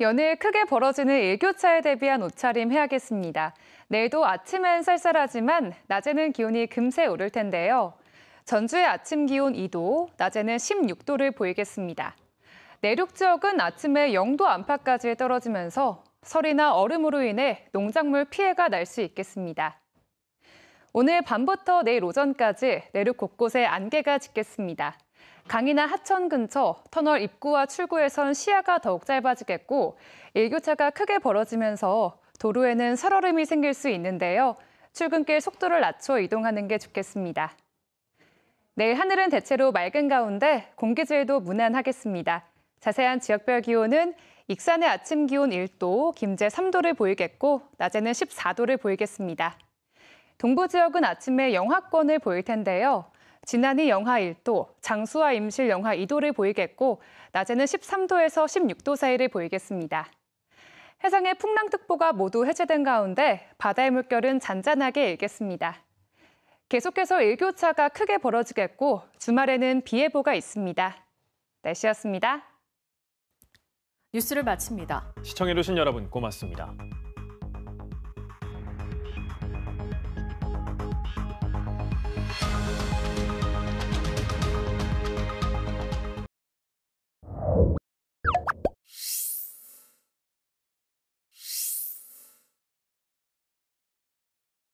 연일 크게 벌어지는 일교차에 대비한 옷차림 해야겠습니다. 내일도 아침엔 쌀쌀하지만 낮에는 기온이 금세 오를 텐데요. 전주의 아침 기온 2도, 낮에는 16도를 보이겠습니다. 내륙 지역은 아침에 0도 안팎까지 떨어지면서 설이나 얼음으로 인해 농작물 피해가 날 수 있겠습니다. 오늘 밤부터 내일 오전까지 내륙 곳곳에 안개가 짙겠습니다. 강이나 하천 근처 터널 입구와 출구에선 시야가 더욱 짧아지겠고 일교차가 크게 벌어지면서 도로에는 살얼음이 생길 수 있는데요. 출근길 속도를 낮춰 이동하는 게 좋겠습니다. 내일 하늘은 대체로 맑은 가운데 공기질도 무난하겠습니다. 자세한 지역별 기온은 익산의 아침 기온 1도, 김제 3도를 보이겠고 낮에는 14도를 보이겠습니다. 동부 지역은 아침에 영하권을 보일 텐데요. 지난해 영하 1도, 장수와 임실 영하 2도를 보이겠고 낮에는 13도에서 16도 사이를 보이겠습니다. 해상의 풍랑특보가 모두 해제된 가운데 바다의 물결은 잔잔하게 일겠습니다. 계속해서 일교차가 크게 벌어지겠고 주말에는 비 예보가 있습니다. 날씨였습니다. 뉴스를 마칩니다. 시청해주신 여러분 고맙습니다.